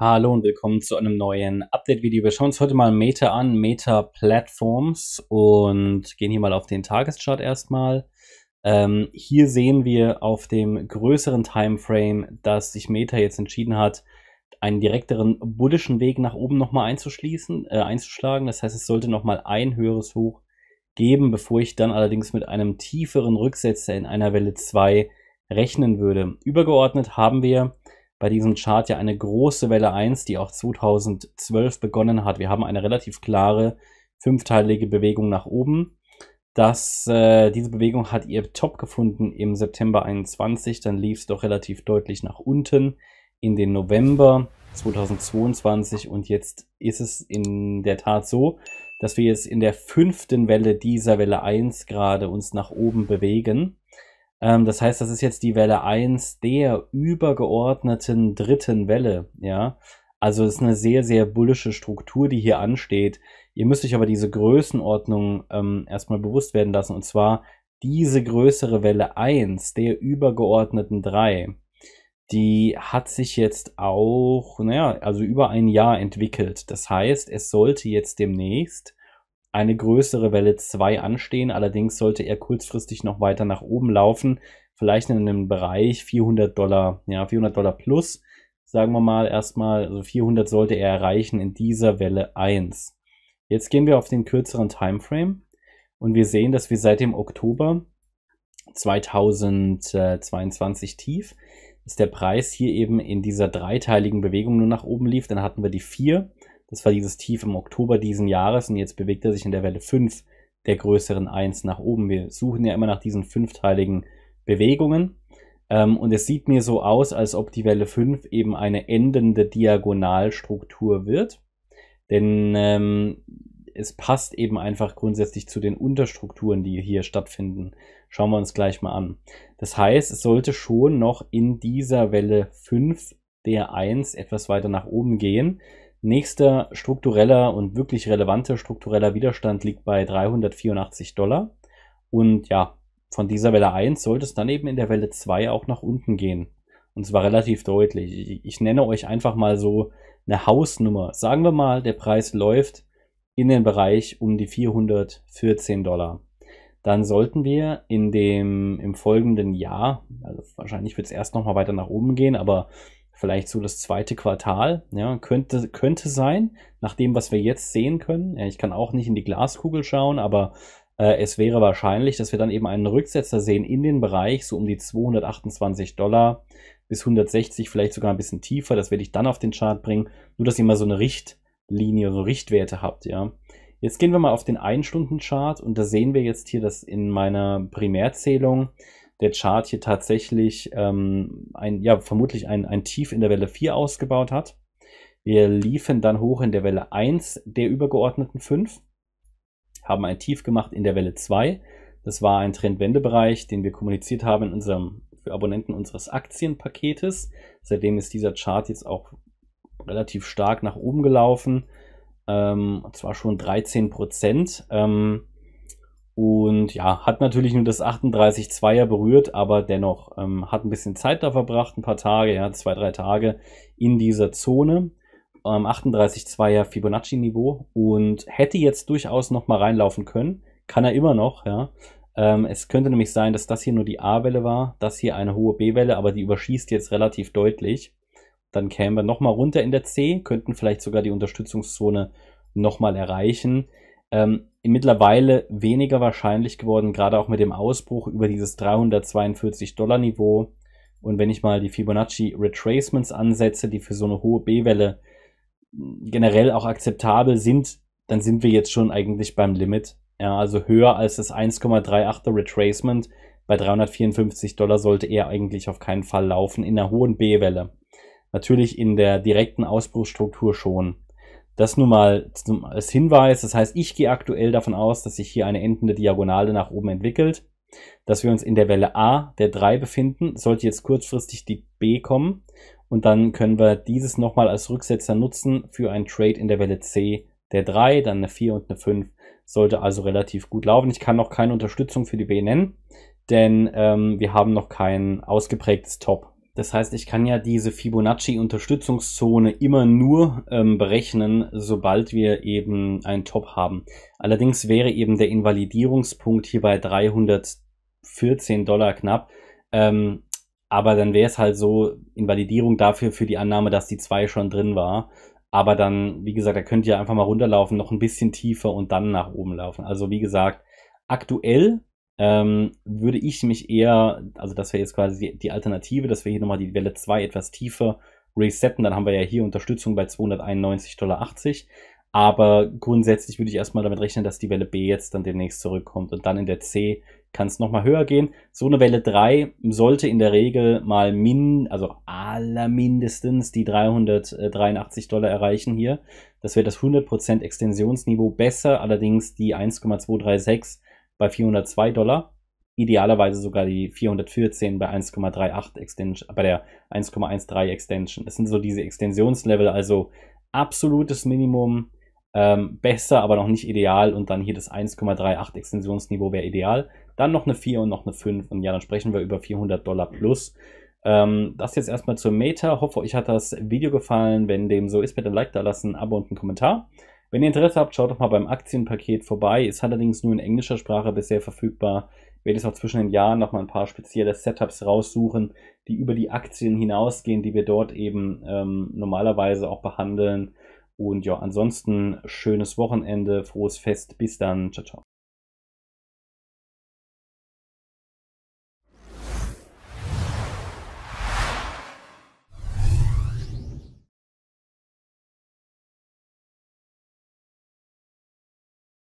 Hallo und willkommen zu einem neuen Update-Video. Wir schauen uns heute mal Meta an, Meta Platforms und gehen hier mal auf den Tageschart erstmal. Ähm, hier sehen wir auf dem größeren Timeframe, dass sich Meta jetzt entschieden hat, einen direkteren bullischen Weg nach oben nochmal einzuschließen, äh, einzuschlagen. Das heißt, es sollte nochmal ein höheres Hoch geben, bevor ich dann allerdings mit einem tieferen Rücksetzer in einer Welle 2 rechnen würde. Übergeordnet haben wir bei diesem Chart ja eine große Welle 1, die auch 2012 begonnen hat. Wir haben eine relativ klare fünfteilige Bewegung nach oben. Das, äh, diese Bewegung hat ihr Top gefunden im September 21, dann lief es doch relativ deutlich nach unten in den November 2022 und jetzt ist es in der Tat so, dass wir jetzt in der fünften Welle dieser Welle 1 gerade uns nach oben bewegen. Ähm, das heißt, das ist jetzt die Welle 1 der übergeordneten dritten Welle, ja. Also es ist eine sehr, sehr bullische Struktur, die hier ansteht. Ihr müsst euch aber diese Größenordnung ähm, erstmal bewusst werden lassen. Und zwar diese größere Welle 1 der übergeordneten 3, die hat sich jetzt auch, naja, also über ein Jahr entwickelt. Das heißt, es sollte jetzt demnächst eine größere Welle 2 anstehen. Allerdings sollte er kurzfristig noch weiter nach oben laufen. Vielleicht in einem Bereich 400 Dollar, ja, 400 Dollar plus. Sagen wir mal erstmal, also 400 sollte er erreichen in dieser Welle 1. Jetzt gehen wir auf den kürzeren Timeframe und wir sehen, dass wir seit dem Oktober 2022 tief, dass der Preis hier eben in dieser dreiteiligen Bewegung nur nach oben lief. Dann hatten wir die 4, das war dieses Tief im Oktober diesen Jahres und jetzt bewegt er sich in der Welle 5 der größeren 1 nach oben. Wir suchen ja immer nach diesen fünfteiligen Bewegungen. Ähm, und es sieht mir so aus, als ob die Welle 5 eben eine endende Diagonalstruktur wird. Denn ähm, es passt eben einfach grundsätzlich zu den Unterstrukturen, die hier stattfinden. Schauen wir uns gleich mal an. Das heißt, es sollte schon noch in dieser Welle 5 der 1 etwas weiter nach oben gehen. Nächster struktureller und wirklich relevanter struktureller Widerstand liegt bei 384 Dollar. Und ja, von dieser Welle 1 sollte es dann eben in der Welle 2 auch nach unten gehen. Und zwar relativ deutlich. Ich nenne euch einfach mal so eine Hausnummer. Sagen wir mal, der Preis läuft in den Bereich um die 414 Dollar. Dann sollten wir in dem, im folgenden Jahr, also wahrscheinlich wird es erst nochmal weiter nach oben gehen, aber vielleicht so das zweite Quartal. Ja, könnte, könnte sein, nach dem, was wir jetzt sehen können. Ja, ich kann auch nicht in die Glaskugel schauen, aber äh, es wäre wahrscheinlich, dass wir dann eben einen Rücksetzer sehen in den Bereich, so um die 228 Dollar bis 160, vielleicht sogar ein bisschen tiefer. Das werde ich dann auf den Chart bringen. Nur, dass ihr mal so eine Richtlinie, so Richtwerte habt, ja. Jetzt gehen wir mal auf den 1-Stunden-Chart und da sehen wir jetzt hier, dass in meiner Primärzählung der Chart hier tatsächlich ähm, ein, ja, vermutlich ein, ein Tief in der Welle 4 ausgebaut hat. Wir liefen dann hoch in der Welle 1 der übergeordneten 5, haben ein Tief gemacht in der Welle 2. Das war ein Trendwendebereich, den wir kommuniziert haben in unserem, für Abonnenten unseres Aktienpaketes. Seitdem ist dieser Chart jetzt auch relativ stark nach oben gelaufen. Ähm, und zwar schon 13 Prozent. Ähm, und ja, hat natürlich nur das 38-2er berührt, aber dennoch ähm, hat ein bisschen Zeit da verbracht, ein paar Tage, ja, zwei, drei Tage in dieser Zone. Ähm, 38-2er Fibonacci-Niveau und hätte jetzt durchaus nochmal reinlaufen können. Kann er immer noch, ja. Ähm, es könnte nämlich sein, dass das hier nur die A-Welle war, das hier eine hohe B-Welle, aber die überschießt jetzt relativ deutlich. Dann kämen wir nochmal runter in der C, könnten vielleicht sogar die Unterstützungszone nochmal erreichen ähm, mittlerweile weniger wahrscheinlich geworden, gerade auch mit dem Ausbruch über dieses 342-Dollar-Niveau. Und wenn ich mal die Fibonacci Retracements ansetze, die für so eine hohe B-Welle mm, generell auch akzeptabel sind, dann sind wir jetzt schon eigentlich beim Limit. Ja, also höher als das 1,38er Retracement bei 354 Dollar sollte er eigentlich auf keinen Fall laufen in einer hohen B-Welle. Natürlich in der direkten Ausbruchsstruktur schon. Das nur mal zum, als Hinweis. Das heißt, ich gehe aktuell davon aus, dass sich hier eine endende Diagonale nach oben entwickelt, dass wir uns in der Welle A der 3 befinden. Sollte jetzt kurzfristig die B kommen und dann können wir dieses nochmal als Rücksetzer nutzen für einen Trade in der Welle C der 3, dann eine 4 und eine 5. Sollte also relativ gut laufen. Ich kann noch keine Unterstützung für die B nennen, denn ähm, wir haben noch kein ausgeprägtes Top. Das heißt, ich kann ja diese Fibonacci-Unterstützungszone immer nur ähm, berechnen, sobald wir eben einen Top haben. Allerdings wäre eben der Invalidierungspunkt hier bei 314 Dollar knapp. Ähm, aber dann wäre es halt so, Invalidierung dafür für die Annahme, dass die 2 schon drin war. Aber dann, wie gesagt, da könnt ihr einfach mal runterlaufen, noch ein bisschen tiefer und dann nach oben laufen. Also wie gesagt, aktuell ähm, würde ich mich eher, also das wäre jetzt quasi die Alternative, dass wir hier nochmal die Welle 2 etwas tiefer resetten, dann haben wir ja hier Unterstützung bei 291,80 Dollar. Aber grundsätzlich würde ich erstmal damit rechnen, dass die Welle B jetzt dann demnächst zurückkommt und dann in der C kann es nochmal höher gehen. So eine Welle 3 sollte in der Regel mal min, also aller mindestens die 383 Dollar erreichen hier. Das wäre das 100% Extensionsniveau. Besser allerdings die 1,236 bei 402 Dollar. Idealerweise sogar die 414 bei 1,38 Extension, bei der 1,13 Extension. Das sind so diese Extensionslevel, also absolutes Minimum, ähm, besser, aber noch nicht ideal. Und dann hier das 1,38 Extensionsniveau wäre ideal. Dann noch eine 4 und noch eine 5. Und ja, dann sprechen wir über 400 Dollar plus. Ähm, das jetzt erstmal zur Meta. Hoffe, euch hat das Video gefallen. Wenn dem so ist, bitte ein Like da lassen, ein Abo und einen Kommentar. Wenn ihr Interesse habt, schaut doch mal beim Aktienpaket vorbei. Ist allerdings nur in englischer Sprache bisher verfügbar. Ich werde jetzt auch zwischen den Jahren noch mal ein paar spezielle Setups raussuchen, die über die Aktien hinausgehen, die wir dort eben ähm, normalerweise auch behandeln. Und ja, ansonsten schönes Wochenende, frohes Fest. Bis dann. Ciao, ciao.